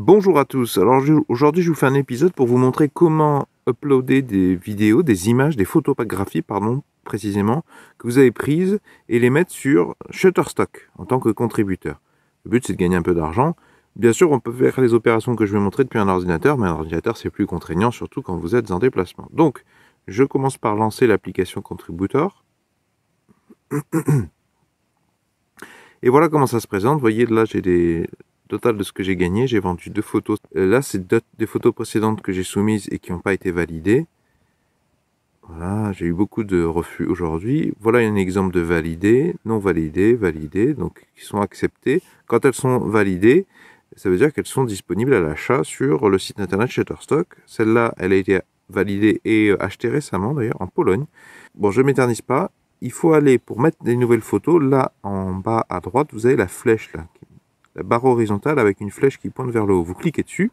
Bonjour à tous, alors aujourd'hui je vous fais un épisode pour vous montrer comment uploader des vidéos, des images, des photographies, pardon, précisément, que vous avez prises et les mettre sur Shutterstock en tant que contributeur. Le but c'est de gagner un peu d'argent. Bien sûr, on peut faire les opérations que je vais montrer depuis un ordinateur, mais un ordinateur c'est plus contraignant, surtout quand vous êtes en déplacement. Donc, je commence par lancer l'application Contributor. Et voilà comment ça se présente. Vous voyez, là j'ai des total de ce que j'ai gagné, j'ai vendu deux photos. Euh, là, c'est des photos précédentes que j'ai soumises et qui n'ont pas été validées. Voilà, j'ai eu beaucoup de refus aujourd'hui. Voilà un exemple de validé, non validé, validé, donc qui sont acceptées. Quand elles sont validées, ça veut dire qu'elles sont disponibles à l'achat sur le site internet Shutterstock. Celle-là, elle a été validée et euh, achetée récemment d'ailleurs en Pologne. Bon, je m'éternise pas. Il faut aller pour mettre des nouvelles photos. Là, en bas à droite, vous avez la flèche là, barre horizontale avec une flèche qui pointe vers le haut. Vous cliquez dessus.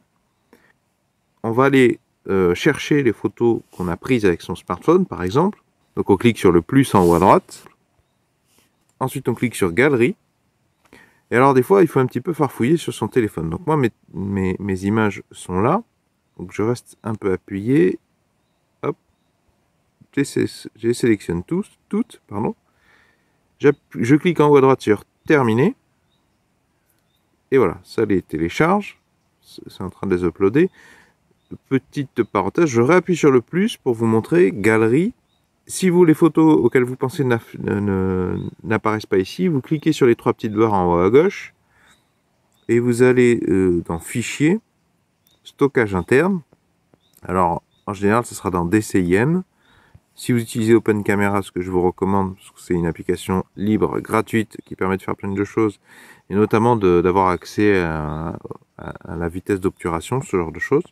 On va aller euh, chercher les photos qu'on a prises avec son smartphone, par exemple. Donc on clique sur le plus en haut à droite. Ensuite, on clique sur Galerie. Et alors, des fois, il faut un petit peu farfouiller sur son téléphone. Donc moi, mes, mes, images sont là. Donc je reste un peu appuyé. Hop. Je sélectionne tous, toutes. Pardon. Je clique en haut à droite sur Terminer. Et voilà, ça les télécharge. C'est en train de les uploader. Petite parenthèse, je réappuie sur le plus pour vous montrer galerie. Si vous les photos auxquelles vous pensez n'apparaissent pas ici, vous cliquez sur les trois petites barres en haut à gauche et vous allez euh, dans Fichier, Stockage interne. Alors en général, ce sera dans DCIM. Si vous utilisez Open Camera, ce que je vous recommande, c'est une application libre, gratuite, qui permet de faire plein de choses, et notamment d'avoir accès à, la vitesse d'obturation, ce genre de choses.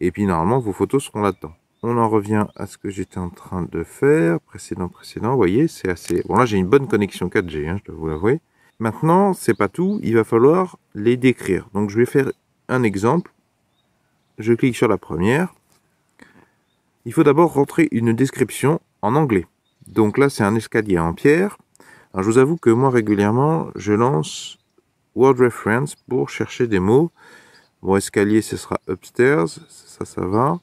Et puis normalement, vos photos seront là-dedans. On en revient à ce que j'étais en train de faire, précédent, précédent. Vous voyez, c'est assez... Bon, là, j'ai une bonne connexion 4G, hein, je dois vous l'avouer. Maintenant, c'est pas tout, il va falloir les décrire. Donc, je vais faire un exemple. Je clique sur la première il faut d'abord rentrer une description en anglais. Donc là, c'est un escalier en pierre. Alors, je vous avoue que moi, régulièrement, je lance Word Reference pour chercher des mots. Bon, escalier, ce sera upstairs. Ça, ça va.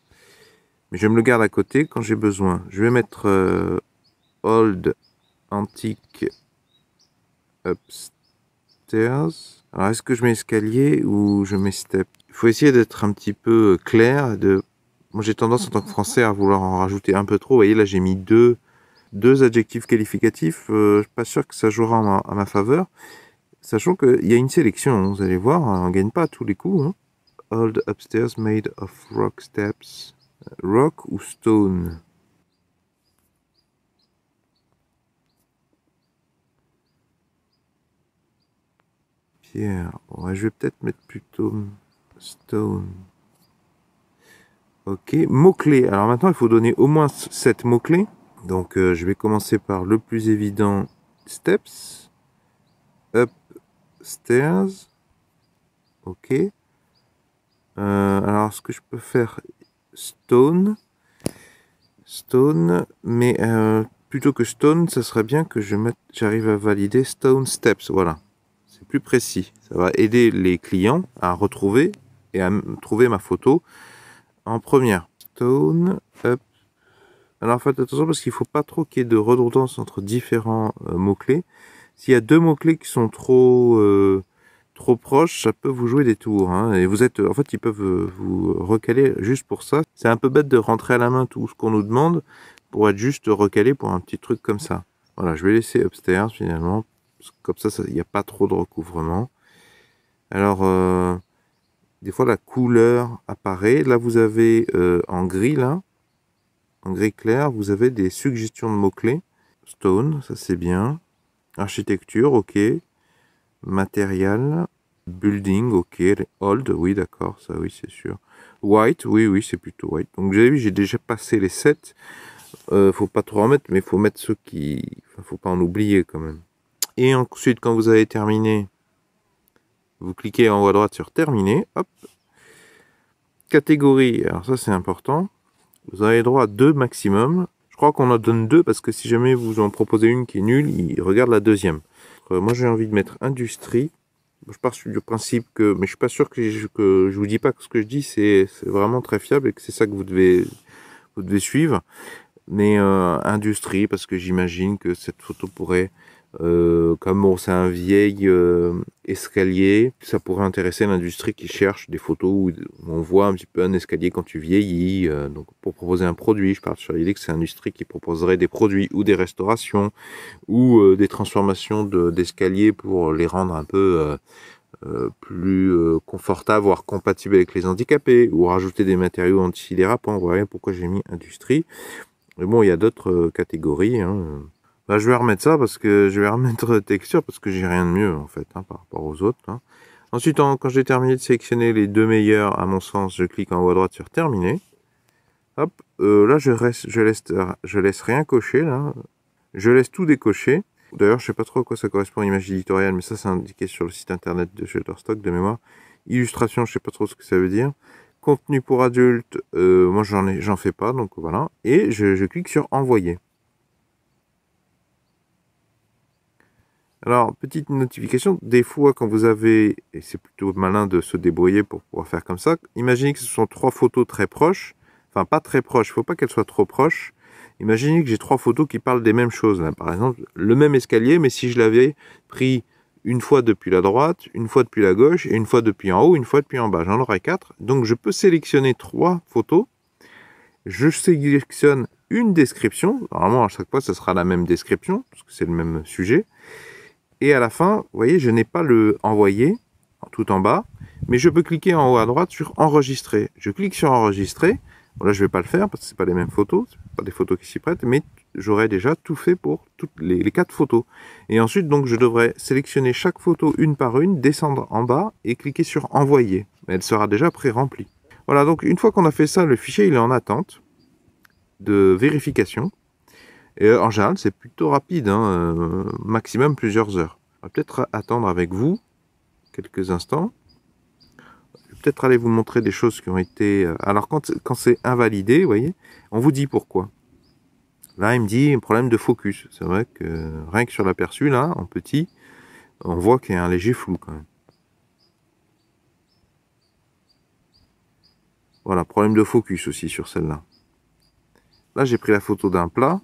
Mais je me le garde à côté quand j'ai besoin. Je vais mettre euh, old, antique, upstairs. Alors, est-ce que je mets escalier ou je mets step Il faut essayer d'être un petit peu euh, clair, de moi, j'ai tendance en tant que Français à vouloir en rajouter un peu trop. Vous voyez, là, j'ai mis deux, deux adjectifs qualificatifs. Euh, je ne suis pas sûr que ça jouera à ma faveur. Sachant qu'il y a une sélection, hein, vous allez voir, hein, on ne gagne pas à tous les coups. Hein. Old upstairs made of rock steps. Rock ou stone Pierre. je vais peut-être mettre plutôt stone. Ok, mots-clés. Alors maintenant, il faut donner au moins 7 mots-clés. Donc euh, je vais commencer par le plus évident, steps, upstairs. Ok. Euh, alors ce que je peux faire, stone. Stone, mais euh, plutôt que stone, ça serait bien que je mette, j'arrive à valider stone steps. Voilà. C'est plus précis. Ça va aider les clients à retrouver et à trouver ma photo en première. Stone, up. Alors faites attention parce qu'il faut pas trop qu'il y ait de redondance entre différents euh, mots-clés. S'il y a deux mots-clés qui sont trop euh, trop proches, ça peut vous jouer des tours. Hein. et vous êtes, en fait, ils peuvent euh, vous recaler juste pour ça. C'est un peu bête de rentrer à la main tout ce qu'on nous demande pour être juste recalé pour un petit truc comme ça. Voilà, je vais laisser upstairs finalement. Comme ça, il n'y a pas trop de recouvrement. Alors, des fois la couleur apparaît. Là, vous avez euh, en gris, là, en gris clair, vous avez des suggestions de mots-clés. Stone, ça c'est bien. Architecture, ok. Matériel. Building, ok. Old, oui, d'accord, ça oui, c'est sûr. White, oui, oui, c'est plutôt white. Donc, vous avez vu, j'ai déjà passé les 7. ne euh, faut pas trop en mettre, mais faut mettre ceux qui... faut pas en oublier quand même. Et ensuite, quand vous avez terminé, vous cliquez en haut à droite sur terminer. Catégorie, alors ça c'est important. Vous avez droit à deux maximum. Je crois qu'on en donne deux parce que si jamais vous en proposez une qui est nulle, il regarde la deuxième. Euh, moi j'ai envie de mettre industrie. Je pars du principe que, mais je suis pas sûr que je, ne vous dis pas que ce que je dis c'est vraiment très fiable et que c'est ça que vous devez, vous devez suivre. Mais euh, industrie parce que j'imagine que cette photo pourrait euh, comme c'est un vieil euh, escalier, ça pourrait intéresser l'industrie qui cherche des photos où on voit un petit peu un escalier quand tu vieillis. Euh, donc pour proposer un produit, je parle sur l'idée que c'est l'industrie qui proposerait des produits ou des restaurations ou des transformations d'escaliers pour les rendre un peu plus confortables, voire compatibles avec les handicapés, ou rajouter des matériaux antidérapants. Vous voyez pourquoi j'ai mis industrie. Mais bon, il y a d'autres catégories. Hein. Là, bah, je vais remettre ça parce que je vais remettre texture parce que j'ai rien de mieux en fait hein, par rapport aux autres. Hein. Ensuite, quand j'ai terminé de sélectionner les deux meilleurs, à mon sens, je clique en haut à droite sur terminer. Hop, euh, là je, reste, je, laisse, laisse rien cocher là. Je laisse tout décocher. D'ailleurs, je sais pas trop à quoi ça correspond image éditoriale, mais ça c'est indiqué sur le site internet de Shutterstock de mémoire. Illustration, je sais pas trop ce que ça veut dire. Contenu pour adultes, euh, moi j'en j'en fais pas, donc voilà. Et je clique sur envoyer. Alors, petite notification, des fois quand vous avez, et c'est plutôt malin de se débrouiller pour pouvoir faire comme ça, imaginez que ce sont trois photos très proches, enfin pas très proches, il ne faut pas qu'elles soient trop proches. Imaginez que j'ai trois photos qui parlent des mêmes choses. par exemple, le même escalier, mais si je l'avais pris une fois depuis la droite, une fois depuis la gauche, et une fois depuis en haut, une fois depuis en bas, j'en aurai quatre. Donc je peux sélectionner trois photos. Je sélectionne une description. Normalement, à chaque fois, ce sera la même description, parce que c'est le même sujet. Et à la fin, vous voyez, je n'ai pas le envoyer tout en bas, mais je peux cliquer en haut à droite sur enregistrer. Je clique sur enregistrer. là, je ne vais pas le faire parce que ce pas les mêmes photos, Ce pas des photos qui s'y prêtent, mais j'aurais déjà tout fait pour toutes les, quatre photos. Et ensuite, donc, je devrais sélectionner chaque photo une par une, descendre en bas et cliquer sur envoyer. Elle sera déjà pré-remplie. Voilà, donc une fois qu'on a fait ça, le fichier il est en attente de vérification. Et euh, en général, c'est plutôt rapide, hein, euh, maximum plusieurs heures. On va peut-être attendre avec vous quelques instants. Je vais peut-être aller vous montrer des choses qui ont été... Euh, alors quand, quand c'est invalidé, vous voyez, on vous dit pourquoi. Là, il me dit un problème de focus. C'est vrai que rien que sur l'aperçu, là, en petit, on voit qu'il y a un léger flou quand même. Voilà, problème de focus aussi sur celle Là, Là j'ai pris la photo d'un plat.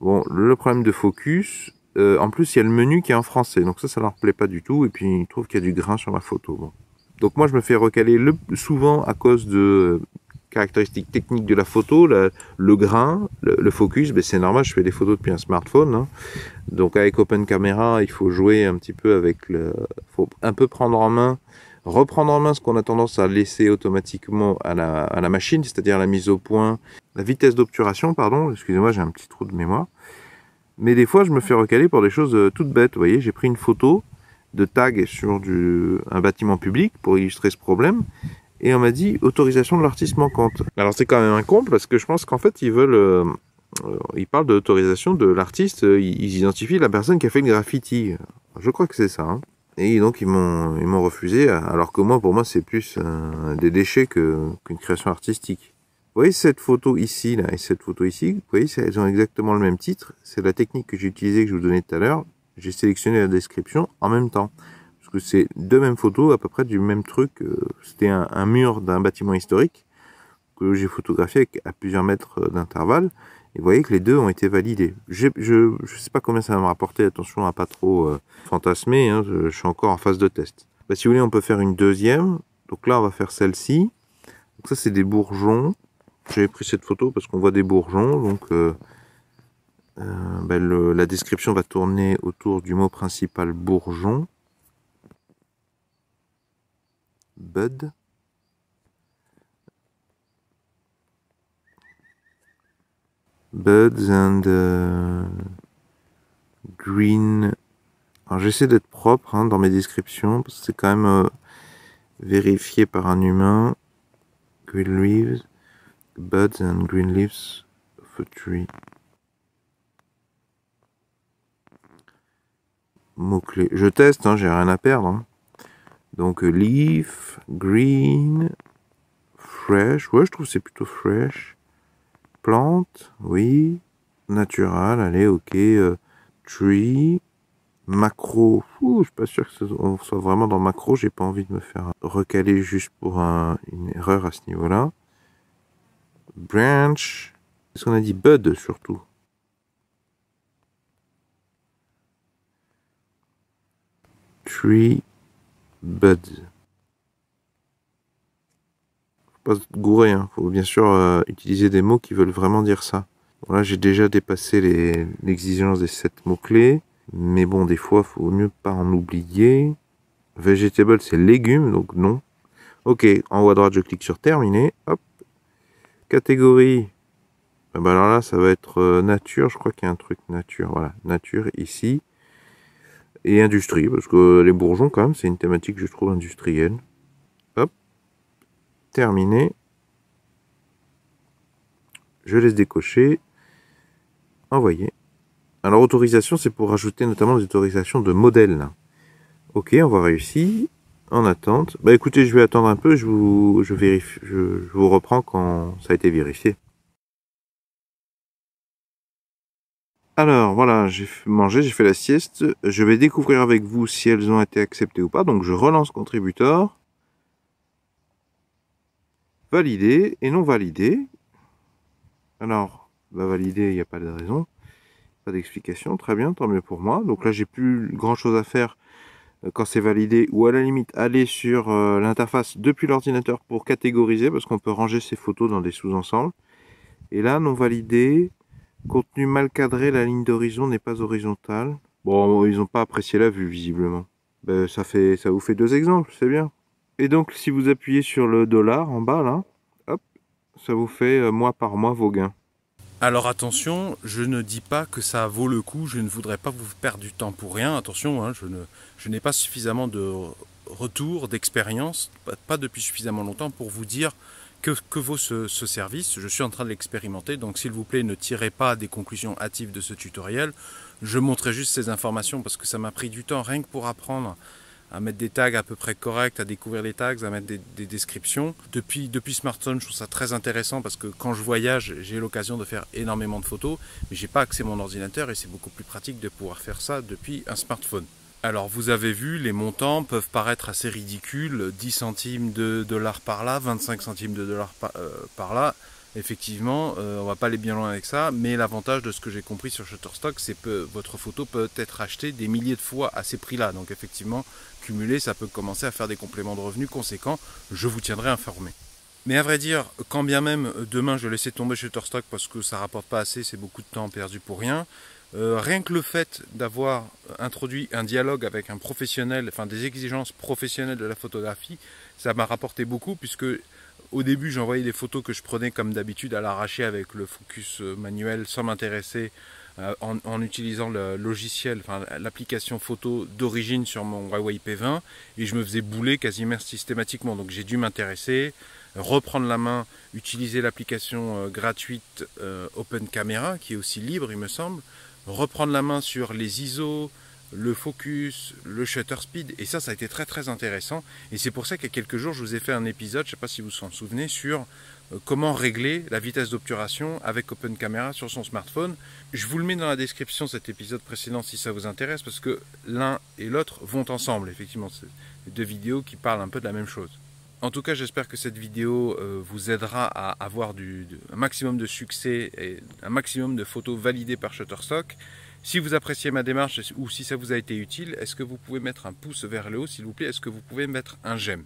Bon, le problème de focus, euh, en plus il y a le menu qui est en français, donc ça, ça ne leur plaît pas du tout, et puis ils trouvent qu'il y a du grain sur ma photo. Donc moi, je me fais recaler le, souvent à cause de euh, caractéristiques techniques de la photo, le grain, le, focus, ben, c'est normal, je fais des photos depuis un smartphone. Hein. Donc avec Open Camera, il faut jouer un petit peu avec le, faut un peu prendre en main reprendre en main ce qu'on a tendance à laisser automatiquement à la, machine, c'est-à-dire la mise au point, la vitesse d'obturation, pardon, excusez-moi, j'ai un petit trou de mémoire. Mais des fois, je me fais recaler pour des choses euh, toutes bêtes. Vous voyez, j'ai pris une photo de tag sur un bâtiment public pour illustrer ce problème. Et on m'a dit autorisation de l'artiste manquante. Alors c'est quand même un con parce que je pense qu'en fait ils veulent euh, euh, ils parlent d'autorisation de l'artiste, ils identifient la personne qui a fait le graffiti. Je crois que c'est ça. Hein. Et donc ils m'ont m'ont refusé, alors que moi pour moi c'est plus euh, des déchets qu'une création artistique. Vous voyez cette photo ici là et cette photo ici, vous voyez elles ont exactement le même titre. C'est la technique que j'ai utilisée que je vous donnais tout à l'heure. J'ai sélectionné la description en même temps parce que c'est deux mêmes photos à peu près du même truc. Euh, c'était un, un mur d'un bâtiment historique que j'ai photographié à plusieurs mètres euh, d'intervalle et vous voyez que les deux ont été validés. Je ne sais pas combien ça va me rapporter, attention à pas trop euh, fantasmer, hein, je, suis encore en phase de test. Bah, si vous voulez, on peut faire une deuxième. Donc là, on va faire celle-ci. ça, c'est des bourgeons. J'avais pris cette photo parce qu'on voit des bourgeons. Donc euh, euh, bah, la description va tourner autour du mot principal bourgeon. Bud. Buds and uh, green. Alors j'essaie d'être propre hein, dans mes descriptions parce que c'est quand même euh, vérifié par un humain. Green leaves, buds and green leaves of a tree. Mots-clés. Je teste, hein, j'ai rien à perdre. Hein. Donc leaf, green, fresh. Ouais, je trouve c'est plutôt fresh. Plante, oui. Natural, allez, ok. Euh, tree. Macro. Je je suis pas sûr que ce soit vraiment dans macro. J'ai pas envie de me faire recaler juste pour une erreur à ce niveau-là. Branch. Est-ce qu'on a dit bud surtout Tree bud pas Il hein. faut bien sûr euh, utiliser des mots qui veulent vraiment dire ça. j'ai déjà dépassé l'exigence des 7 mots-clés. Mais bon, des fois, il faut mieux pas en oublier. Vegetable, c'est légumes, donc non. Ok, en haut à droite, je clique sur terminer. Hop. Catégorie. Ah bah alors là, ça va être euh, nature. Je crois qu'il y a un truc nature. Voilà, nature ici. Et industrie, parce que les bourgeons, quand même, c'est une thématique, je trouve, industrielle terminé. Je laisse décocher. Envoyer. Alors autorisation, c'est pour rajouter notamment des autorisations de modèles. Ok, on va réussir. En attente. Bah écoutez, je vais attendre un peu, je vous, je vérifie, je, vous reprends quand ça a été vérifié. Alors voilà, j'ai mangé, j'ai fait la sieste. Je vais découvrir avec vous si elles ont été acceptées ou pas. Donc je relance Contributor valider et non validé. Alors, bah valider, il n'y a pas de raison, pas d'explication, très bien, tant mieux pour moi. Donc là, j'ai plus grand chose à faire euh, quand c'est validé, ou à la limite aller sur euh, l'interface depuis l'ordinateur pour catégoriser, parce qu'on peut ranger ses photos dans des sous-ensembles. Et là, non validé, contenu mal cadré, la ligne d'horizon n'est pas horizontale. Bon, ils n'ont pas apprécié la vue, visiblement. Ben, ça, fait, ça vous fait deux exemples, c'est bien. Et donc, si vous appuyez sur le dollar en bas, là, hop, ça vous fait euh, mois par mois vos gains. Alors attention, je ne dis pas que ça vaut le coup, je ne voudrais pas vous perdre du temps pour rien. Attention, hein, je, ne, je n'ai pas suffisamment de retour, d'expérience, pas depuis suffisamment longtemps pour vous dire que, vaut ce, service. Je suis en train de l'expérimenter, donc s'il vous plaît, ne tirez pas des conclusions hâtives de ce tutoriel. Je montrerai juste ces informations parce que ça m'a pris du temps rien que pour apprendre à mettre des tags à peu près corrects, à découvrir les tags, à mettre des, descriptions. Depuis, depuis smartphone, je trouve ça très intéressant parce que quand je voyage, j'ai l'occasion de faire énormément de photos, mais je n'ai pas accès à mon ordinateur et c'est beaucoup plus pratique de pouvoir faire ça depuis un smartphone. Alors vous avez vu, les montants peuvent paraître assez ridicules, 10 centimes de dollars par là, 25 centimes de dollars par euh, là effectivement, on euh, on va pas aller bien loin avec ça, mais l'avantage de ce que j'ai compris sur Shutterstock, c'est que votre photo peut être achetée des milliers de fois à ces prix-là. Donc effectivement, cumulé, ça peut commencer à faire des compléments de revenus conséquents. Je vous tiendrai informé. Mais à vrai dire, quand bien même euh, demain je laissais tomber Shutterstock parce que ça rapporte pas assez, c'est beaucoup de temps perdu pour rien. Euh, rien que le fait d'avoir introduit un dialogue avec un professionnel, enfin des exigences professionnelles de la photographie, ça m'a rapporté beaucoup puisque au début, j'envoyais des photos que je prenais comme d'habitude à l'arracher avec le focus euh, manuel sans m'intéresser euh, en, utilisant le logiciel, enfin, l'application photo d'origine sur mon Huawei P20 et je me faisais bouler quasiment systématiquement. Donc j'ai dû m'intéresser, reprendre la main, utiliser l'application euh, gratuite Open Camera qui est aussi libre, il me semble, reprendre la main sur les ISO, le focus, le shutter speed. Et ça, ça a été très très intéressant. Et c'est pour ça qu'il y a quelques jours, je vous ai fait un épisode, je ne sais pas si vous vous en souvenez, sur euh, comment régler la vitesse d'obturation avec Open Camera sur son smartphone. Je vous le mets dans la description cet épisode précédent si ça vous intéresse, parce que l'un et l'autre vont ensemble, effectivement. C'est deux vidéos qui parlent un peu de la même chose. En tout cas, j'espère que cette vidéo euh, vous aidera à avoir du, un maximum de succès et un maximum de photos validées par Shutterstock. Si vous appréciez ma démarche ou si ça vous a été utile, est-ce que vous pouvez mettre un pouce vers le haut, s'il vous plaît Est-ce que vous pouvez mettre un j'aime